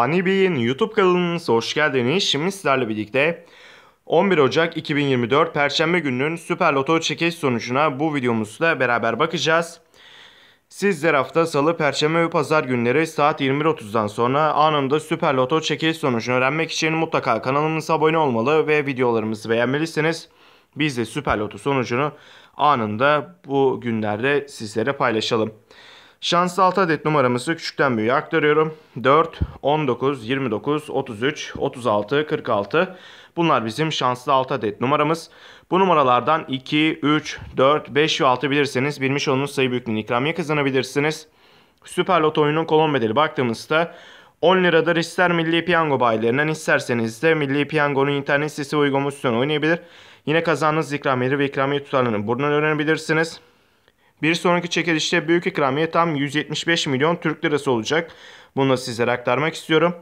Ani Bey'in YouTube kanalınıza hoş geldiniz. Şimdi sizlerle birlikte 11 Ocak 2024 Perşembe gününün Süper Loto çekiş sonucuna bu videomuzla beraber bakacağız. Sizler hafta salı, perşembe ve pazar günleri saat 21.30'dan sonra anında Süper Loto çekiliş sonucunu öğrenmek için mutlaka kanalımıza abone olmalı ve videolarımızı beğenmelisiniz. Biz de Süper Loto sonucunu anında bu günlerde sizlere paylaşalım. Şanslı 6 adet numaramızı küçükten büyüğe aktarıyorum. 4, 19, 29, 33, 36, 46. Bunlar bizim şanslı 6 adet numaramız. Bu numaralardan 2, 3, 4, 5 ve 6 bilirseniz bilmiş olduğunuz sayı büyüklüğünün ikramiye kazanabilirsiniz. Süper Loto oyunun kolon bedeli baktığımızda 10 liradır ister Milli Piyango bayilerinden isterseniz de Milli Piyango'nun internet sitesi ve uygulamasından oynayabilir. Yine kazandığınız ikramiyeleri ve ikramiye tutarlarını buradan öğrenebilirsiniz. Bir sonraki çekilişte büyük ikramiye tam 175 milyon Türk lirası olacak. Bunu da sizlere aktarmak istiyorum.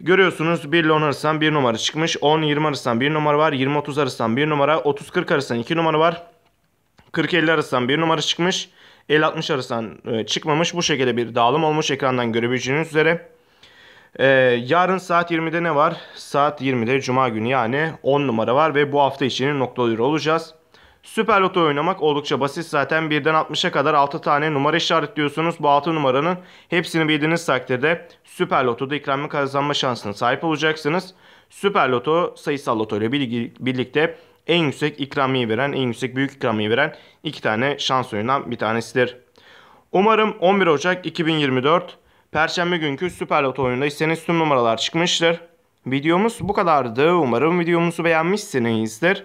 Görüyorsunuz 1 ile 10 arasından 1 numara çıkmış. 10-20 arasından 1 numara var. 20-30 arasından 1 numara. 30-40 arasından 2 numara var. 40-50 arasından 1 numara çıkmış. 50-60 arasından e, çıkmamış. Bu şekilde bir dağılım olmuş ekrandan görebileceğiniz üzere. Ee, yarın saat 20'de ne var? Saat 20'de Cuma günü yani 10 numara var ve bu hafta içinin noktaları olacağız. Süper Loto oynamak oldukça basit zaten birden 60'a kadar 6 tane numara işaretliyorsunuz. Bu 6 numaranın hepsini bildiğiniz takdirde Süper Loto'da ikramiye kazanma şansına sahip olacaksınız. Süper Loto sayısal loto ile birlikte en yüksek ikramiye veren, en yüksek büyük ikramiye veren iki tane şans oyundan bir tanesidir. Umarım 11 Ocak 2024 Perşembe günkü Süper Loto oyununda istediğiniz tüm numaralar çıkmıştır. Videomuz bu kadardı. Umarım videomuzu beğenmişsinizdir.